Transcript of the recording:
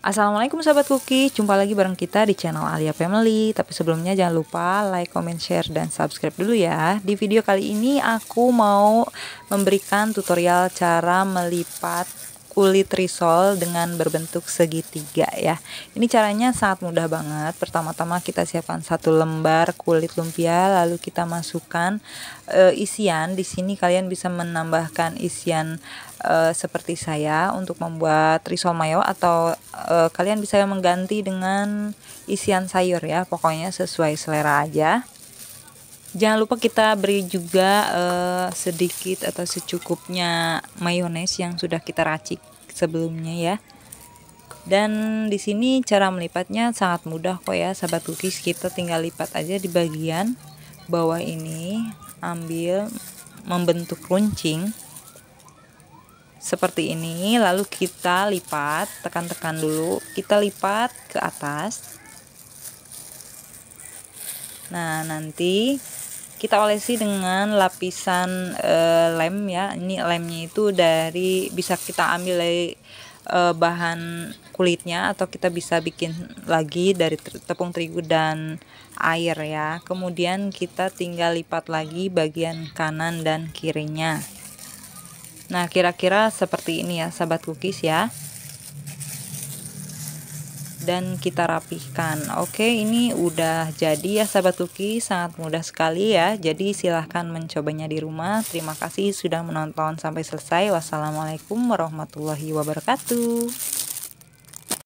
Assalamualaikum sahabat Kuki, jumpa lagi bareng kita di channel Alia Family. Tapi sebelumnya jangan lupa like, comment, share, dan subscribe dulu ya. Di video kali ini aku mau memberikan tutorial cara melipat kulit risol dengan berbentuk segitiga ya. Ini caranya sangat mudah banget. Pertama-tama kita siapkan satu lembar kulit lumpia lalu kita masukkan e, isian. Di sini kalian bisa menambahkan isian e, seperti saya untuk membuat risol mayo atau e, kalian bisa mengganti dengan isian sayur ya. Pokoknya sesuai selera aja. Jangan lupa kita beri juga uh, sedikit atau secukupnya mayones yang sudah kita racik sebelumnya ya. Dan di sini cara melipatnya sangat mudah kok ya, sahabat cookies. Kita tinggal lipat aja di bagian bawah ini, ambil membentuk runcing seperti ini, lalu kita lipat, tekan-tekan dulu. Kita lipat ke atas. Nah, nanti kita olesi dengan lapisan uh, lem ya ini lemnya itu dari bisa kita ambil dari uh, bahan kulitnya atau kita bisa bikin lagi dari tepung terigu dan air ya kemudian kita tinggal lipat lagi bagian kanan dan kirinya nah kira-kira seperti ini ya sahabat cookies ya dan kita rapihkan oke ini udah jadi ya sahabat Tuki. sangat mudah sekali ya jadi silahkan mencobanya di rumah terima kasih sudah menonton sampai selesai wassalamualaikum warahmatullahi wabarakatuh